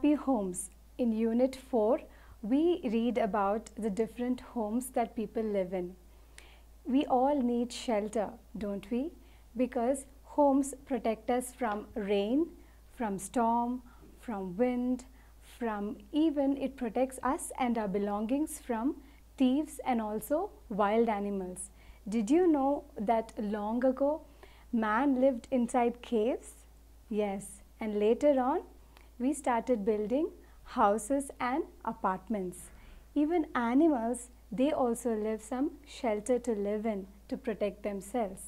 happy homes. In Unit 4, we read about the different homes that people live in. We all need shelter, don't we? Because homes protect us from rain, from storm, from wind, from even it protects us and our belongings from thieves and also wild animals. Did you know that long ago man lived inside caves? Yes, and later on we started building houses and apartments. Even animals, they also live some shelter to live in to protect themselves.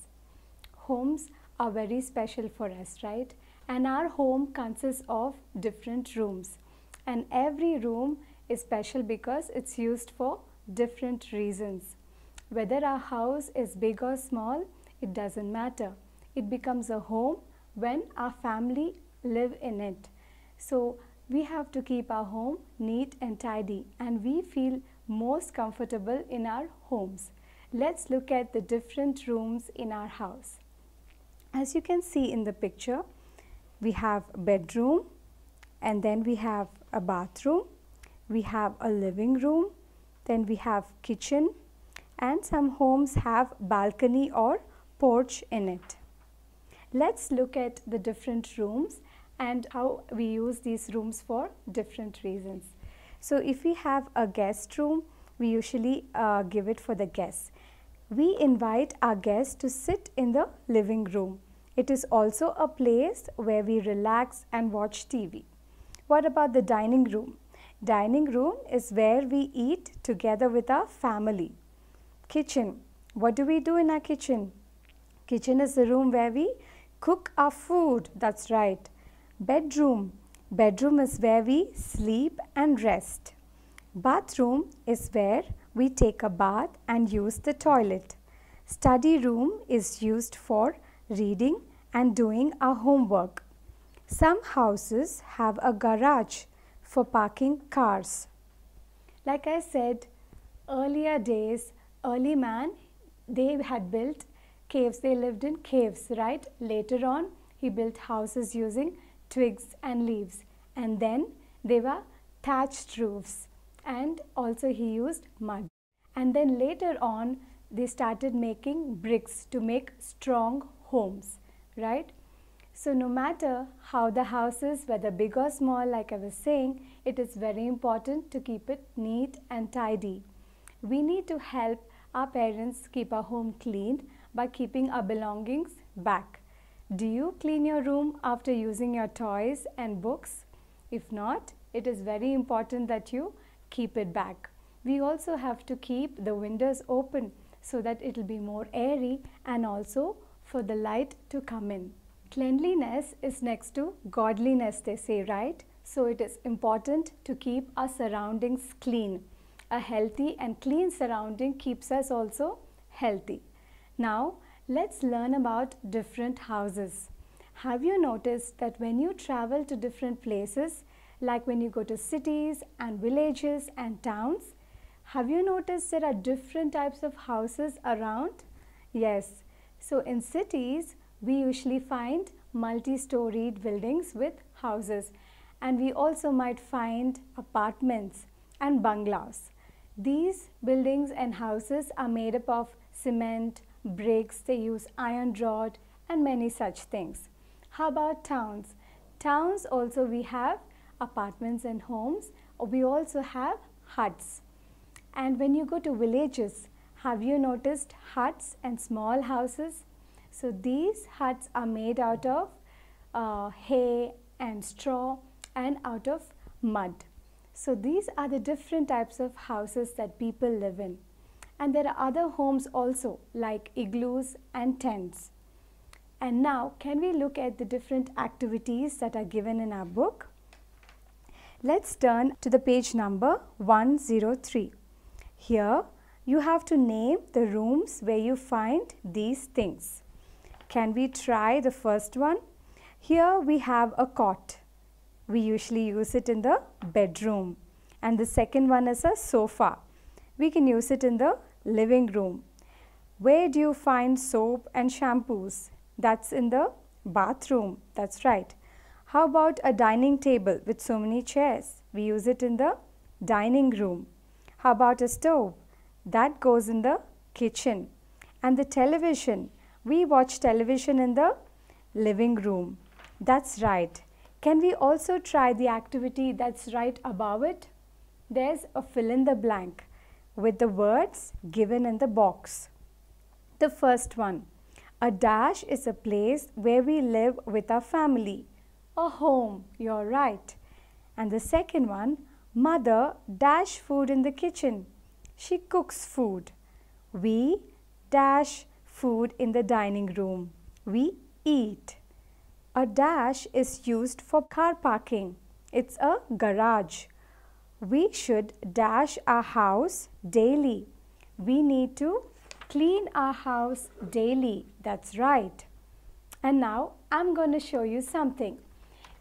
Homes are very special for us, right? And our home consists of different rooms. And every room is special because it's used for different reasons. Whether our house is big or small, it doesn't matter. It becomes a home when our family live in it. So we have to keep our home neat and tidy and we feel most comfortable in our homes. Let's look at the different rooms in our house. As you can see in the picture, we have a bedroom and then we have a bathroom, we have a living room, then we have kitchen and some homes have balcony or porch in it. Let's look at the different rooms and how we use these rooms for different reasons. So if we have a guest room, we usually uh, give it for the guests. We invite our guests to sit in the living room. It is also a place where we relax and watch TV. What about the dining room? Dining room is where we eat together with our family. Kitchen. What do we do in our kitchen? Kitchen is the room where we cook our food. That's right. Bedroom. Bedroom is where we sleep and rest. Bathroom is where we take a bath and use the toilet. Study room is used for reading and doing our homework. Some houses have a garage for parking cars. Like I said, earlier days, early man, they had built caves. They lived in caves, right? Later on, he built houses using twigs and leaves and then they were thatched roofs and also he used mud. And then later on they started making bricks to make strong homes, right? So no matter how the house is, whether big or small, like I was saying, it is very important to keep it neat and tidy. We need to help our parents keep our home clean by keeping our belongings back. Do you clean your room after using your toys and books? If not, it is very important that you keep it back. We also have to keep the windows open so that it will be more airy and also for the light to come in. Cleanliness is next to godliness they say, right? So it is important to keep our surroundings clean. A healthy and clean surrounding keeps us also healthy. Now Let's learn about different houses. Have you noticed that when you travel to different places, like when you go to cities and villages and towns, have you noticed there are different types of houses around? Yes. So in cities, we usually find multi-storied buildings with houses and we also might find apartments and bungalows. These buildings and houses are made up of cement, bricks, they use iron rod and many such things. How about towns? Towns also we have apartments and homes. We also have huts. And when you go to villages, have you noticed huts and small houses? So these huts are made out of uh, hay and straw and out of mud. So these are the different types of houses that people live in. And there are other homes also, like igloos and tents. And now, can we look at the different activities that are given in our book? Let's turn to the page number 103. Here, you have to name the rooms where you find these things. Can we try the first one? Here we have a cot. We usually use it in the bedroom. And the second one is a sofa. We can use it in the living room. Where do you find soap and shampoos? That's in the bathroom. That's right. How about a dining table with so many chairs? We use it in the dining room. How about a stove? That goes in the kitchen. And the television? We watch television in the living room. That's right. Can we also try the activity that's right above it? There's a fill in the blank with the words given in the box. The first one, a dash is a place where we live with our family, a home, you're right. And the second one, mother dash food in the kitchen, she cooks food. We dash food in the dining room, we eat. A dash is used for car parking. It's a garage we should dash our house daily. We need to clean our house daily. That's right. And now I'm going to show you something.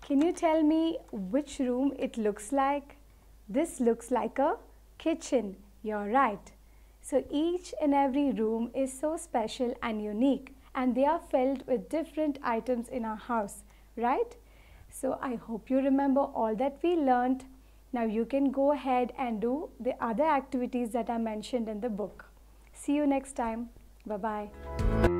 Can you tell me which room it looks like? This looks like a kitchen. You're right. So each and every room is so special and unique and they are filled with different items in our house, right? So I hope you remember all that we learned now you can go ahead and do the other activities that are mentioned in the book. See you next time. Bye-bye.